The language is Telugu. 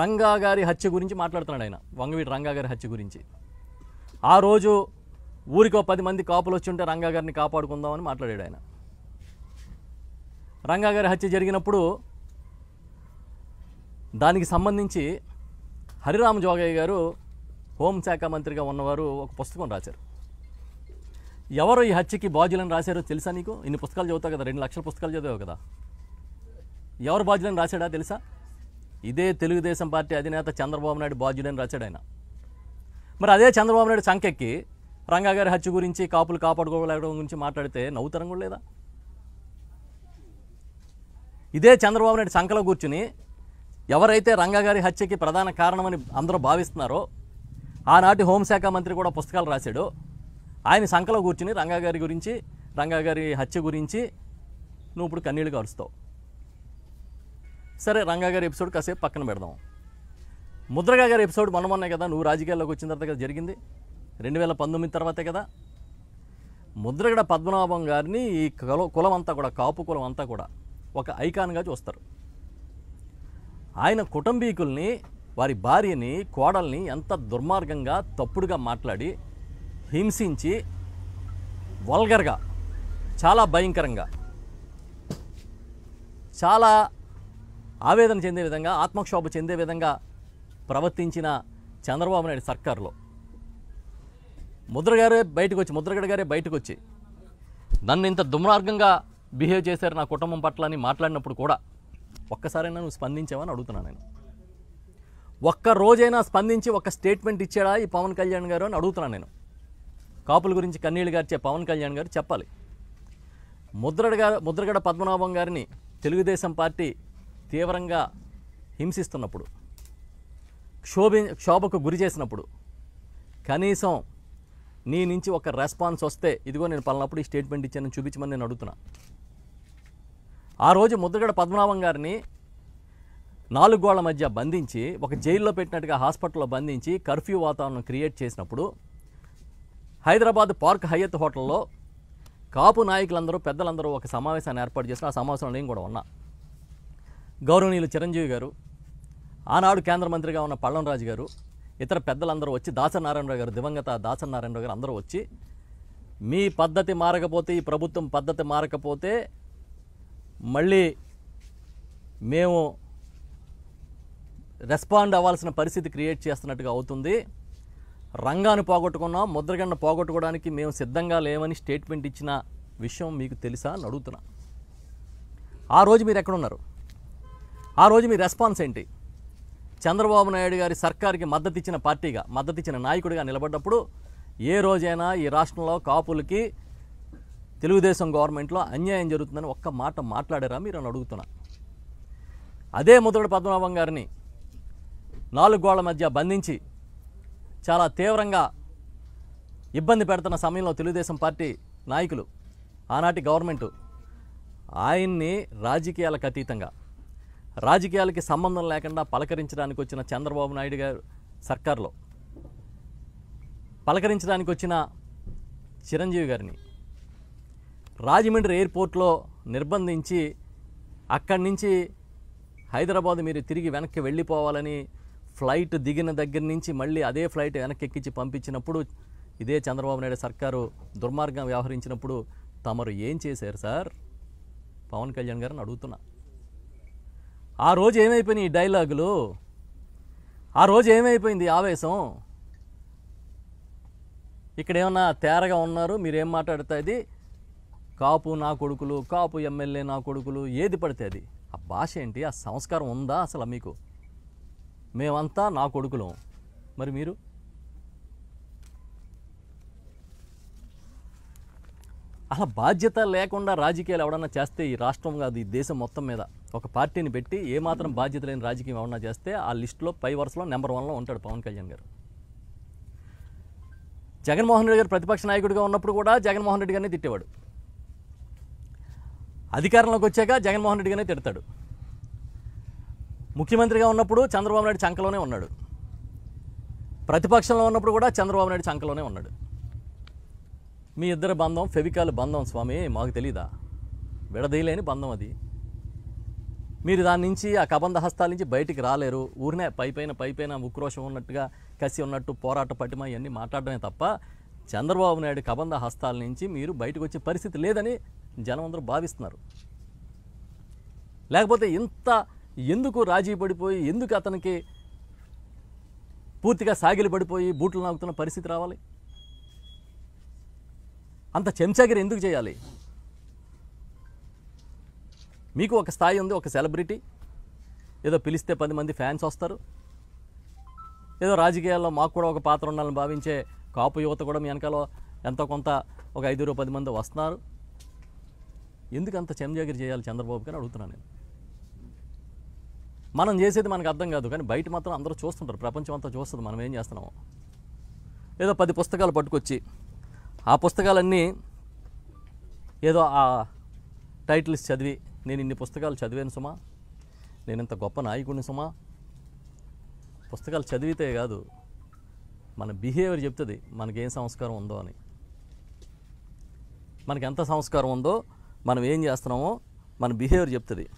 రంగా గారి హత్య గురించి మాట్లాడుతున్నాడు ఆయన వంగవీటి రంగా గారి హత్య గురించి ఆ రోజు ఊరికో పది మంది కాపులు వచ్చి ఉంటే రంగా గారిని కాపాడుకుందామని మాట్లాడాడు ఆయన రంగా గారి హత్య జరిగినప్పుడు దానికి సంబంధించి హరిరామ జోగయ్య గారు హోంశాఖ మంత్రిగా ఉన్నవారు ఒక పుస్తకం రాశారు ఎవరు ఈ హత్యకి బాధ్యులను రాశారో తెలుసా నీకు ఇన్ని పుస్తకాలు చదువుతావు కదా రెండు లక్షల పుస్తకాలు చదివావు కదా ఎవరు బాధ్యులను రాశాడా తెలుసా ఇదే తెలుగుదేశం పార్టీ అధినేత చంద్రబాబు నాయుడు బాధ్యుడని రచడు ఆయన మరి అదే చంద్రబాబు నాయుడు సంఖ్యకి రంగాగారి గారి హత్య గురించి కాపులు కాపాడుకోగలగడం గురించి మాట్లాడితే నవ్వుతరం కూడా లేదా ఇదే చంద్రబాబు నాయుడు సంఖ్యలో కూర్చుని ఎవరైతే రంగాగారి హత్యకి ప్రధాన కారణమని అందరూ భావిస్తున్నారో ఆనాటి హోంశాఖ మంత్రి కూడా పుస్తకాలు రాశాడు ఆయన సంఖలో కూర్చుని రంగాగారి గురించి రంగాగారి హత్య గురించి నువ్వు ఇప్పుడు కన్నీళ్ళు కారుస్తావు సరే రంగా గారి ఎపిసోడ్ కాసేపు పక్కన పెడదాం ముద్రగా గారి ఎపిసోడ్ మొన్న కదా నువ్వు రాజకీయాల్లోకి వచ్చిన తర్వాత కదా జరిగింది రెండు వేల పంతొమ్మిది తర్వాతే కదా ముద్రగడ పద్మనాభం గారిని ఈ కుల కులం అంతా కూడా కాపు కులం అంతా కూడా ఒక ఐకాన్గా చూస్తారు ఆయన కుటుంబీకుల్ని వారి భార్యని కోడల్ని ఎంత దుర్మార్గంగా తప్పుడుగా మాట్లాడి హింసించి వల్గర్గా చాలా భయంకరంగా చాలా ఆవేదన చెందే విధంగా ఆత్మక్షోభ చెందే విధంగా ప్రవర్తించిన చంద్రబాబు నాయుడు సర్కార్లో ముద్రగారే బయటకు వచ్చి ముద్రగడ గారే బయటకు వచ్చి నన్ను ఇంత దుమ్మార్గంగా బిహేవ్ చేశారు నా కుటుంబం పట్ల అని మాట్లాడినప్పుడు కూడా ఒక్కసారైనా నువ్వు స్పందించావని అడుగుతున్నాను నేను ఒక్క రోజైనా స్పందించి ఒక స్టేట్మెంట్ ఇచ్చాడా ఈ పవన్ కళ్యాణ్ గారు అని అడుగుతున్నాను నేను కాపుల గురించి కన్నీళ్ళు గారిచే పవన్ కళ్యాణ్ గారు చెప్పాలి ముద్రడ ముద్రగడ పద్మనాభం గారిని తెలుగుదేశం పార్టీ తీవ్రంగా హింసిస్తున్నప్పుడు క్షోభి క్షోభకు గురి చేసినప్పుడు కనీసం నీ నుంచి ఒక రెస్పాన్స్ వస్తే ఇదిగో నేను పలానప్పుడు ఈ స్టేట్మెంట్ ఇచ్చాను చూపించమని నేను అడుగుతున్నా ఆ రోజు ముద్రగడ పద్మనాభం గారిని నాలుగు గోళ్ల మధ్య బంధించి ఒక జైల్లో పెట్టినట్టుగా హాస్పిటల్లో బంధించి కర్ఫ్యూ వాతావరణం క్రియేట్ చేసినప్పుడు హైదరాబాద్ పార్క్ హయత్ హోటల్లో కాపు నాయకులందరూ పెద్దలందరూ ఒక సమావేశాన్ని ఏర్పాటు చేసిన ఆ సమావేశంలో నేను కూడా ఉన్నా గౌరవనీయులు చిరంజీవి గారు ఆనాడు కేంద్ర మంత్రిగా ఉన్న పళ్ళంరాజు గారు ఇతర పెద్దలందరూ వచ్చి దాసనారాయణరావు గారు దివంగత దాసనారాయణరావు గారు అందరూ వచ్చి మీ పద్ధతి మారకపోతే ఈ ప్రభుత్వం పద్ధతి మారకపోతే మళ్ళీ మేము రెస్పాండ్ అవ్వాల్సిన పరిస్థితి క్రియేట్ చేస్తున్నట్టుగా అవుతుంది రంగాన్ని పోగొట్టుకున్నాం ముద్రగండ పోగొట్టుకోవడానికి మేము సిద్ధంగా లేమని స్టేట్మెంట్ ఇచ్చిన విషయం మీకు తెలుసా అని అడుగుతున్నా ఆ రోజు మీరు ఎక్కడున్నారు ఆ రోజు మీ రెస్పాన్స్ ఏంటి చంద్రబాబు నాయుడు గారి సర్కార్కి మద్దతిచ్చిన పార్టీగా మద్దతిచ్చిన నాయకుడిగా నిలబడ్డప్పుడు ఏ రోజైనా ఈ రాష్ట్రంలో కాపులకి తెలుగుదేశం గవర్నమెంట్లో అన్యాయం జరుగుతుందని ఒక్క మాట మాట్లాడారా మీరు అని అడుగుతున్నా అదే ముద్రడు పద్మనాభం గారిని నాలుగు గోళ్ల మధ్య బంధించి చాలా తీవ్రంగా ఇబ్బంది పెడుతున్న సమయంలో తెలుగుదేశం పార్టీ నాయకులు ఆనాటి గవర్నమెంటు ఆయన్ని రాజకీయాలకు అతీతంగా రాజకీయాలకి సంబంధం లేకుండా పలకరించడానికి వచ్చిన చంద్రబాబు నాయుడు గారు సర్కార్లో పలకరించడానికి వచ్చిన చిరంజీవి గారిని రాజమండ్రి ఎయిర్పోర్ట్లో నిర్బంధించి అక్కడి నుంచి హైదరాబాద్ మీరు తిరిగి వెనక్కి వెళ్ళిపోవాలని ఫ్లైట్ దిగిన దగ్గర నుంచి మళ్ళీ అదే ఫ్లైట్ వెనక్కి ఎక్కించి పంపించినప్పుడు ఇదే చంద్రబాబు నాయుడు సర్కారు దుర్మార్గం వ్యవహరించినప్పుడు తమరు ఏం చేశారు సార్ పవన్ కళ్యాణ్ గారిని అడుగుతున్నా ఆ రోజు ఏమైపోయినాయి ఈ డైలాగులు ఆ రోజు ఏమైపోయింది ఆవేశం ఇక్కడ ఏమన్నా తేరగా ఉన్నారు మీరేం అది కాపు నా కొడుకులు కాపు ఎమ్మెల్యే నా కొడుకులు ఏది పడితే అది ఆ భాష ఏంటి ఆ సంస్కారం ఉందా అసలు మీకు మేమంతా నా కొడుకులం మరి మీరు అలా బాధ్యత లేకుండా రాజకీయాలు ఎవడన్నా చేస్తే ఈ రాష్ట్రం కాదు ఈ దేశం మొత్తం మీద ఒక పార్టీని పెట్టి ఏమాత్రం బాధ్యత లేని రాజకీయం ఏమన్నా చేస్తే ఆ లిస్టులో పై వరుసలో నెంబర్ వన్లో ఉంటాడు పవన్ కళ్యాణ్ గారు జగన్మోహన్ రెడ్డి గారు ప్రతిపక్ష నాయకుడిగా ఉన్నప్పుడు కూడా జగన్మోహన్ రెడ్డి గారిని తిట్టేవాడు అధికారంలోకి వచ్చాక జగన్మోహన్ రెడ్డి గారిని తిడతాడు ముఖ్యమంత్రిగా ఉన్నప్పుడు చంద్రబాబు నాయుడు చంకలోనే ఉన్నాడు ప్రతిపక్షంలో ఉన్నప్పుడు కూడా చంద్రబాబు నాయుడు చంకలోనే ఉన్నాడు మీ ఇద్దరు బంధం ఫెవికాల్ బంధం స్వామి మాకు తెలీదా విడదీయలేని బంధం అది మీరు దాని నుంచి ఆ కబంధ హస్తాల నుంచి బయటికి రాలేరు ఊరినే పైపైన పైపైన ఉక్రోషం ఉన్నట్టుగా కసి ఉన్నట్టు పోరాట పటిమ ఇవన్నీ మాట్లాడమే తప్ప చంద్రబాబు నాయుడు కబంధ హస్తాల నుంచి మీరు బయటకు వచ్చే పరిస్థితి లేదని జనం అందరూ భావిస్తున్నారు లేకపోతే ఇంత ఎందుకు రాజీ పడిపోయి ఎందుకు అతనికి పూర్తిగా సాగిలి పడిపోయి బూట్లు నాగుతున్న పరిస్థితి రావాలి అంత చెంచాగిరి ఎందుకు చేయాలి మీకు ఒక స్థాయి ఉంది ఒక సెలబ్రిటీ ఏదో పిలిస్తే పది మంది ఫ్యాన్స్ వస్తారు ఏదో రాజకీయాల్లో మాకు కూడా ఒక పాత్ర ఉండాలని భావించే కాపు యువత కూడా మీ వెనకాల ఎంతో కొంత ఒక ఐదుగురు పది మంది వస్తున్నారు ఎందుకు అంత చెంజాగిరి చేయాలి చంద్రబాబు గారు అడుగుతున్నాను నేను మనం చేసేది మనకు అర్థం కాదు కానీ బయట మాత్రం అందరూ చూస్తుంటారు ప్రపంచం అంతా చూస్తుంది మనం ఏం చేస్తున్నాము ఏదో పది పుస్తకాలు పట్టుకొచ్చి ఆ పుస్తకాలన్నీ ఏదో ఆ టైటిల్స్ చదివి నేను ఇన్ని పుస్తకాలు చదివాను సుమా నేను ఇంత గొప్ప నాయకుడిని సుమా పుస్తకాలు చదివితే కాదు మన బిహేవియర్ చెప్తుంది మనకేం సంస్కారం ఉందో అని మనకి ఎంత సంస్కారం ఉందో మనం ఏం చేస్తున్నామో మన బిహేవియర్ చెప్తుంది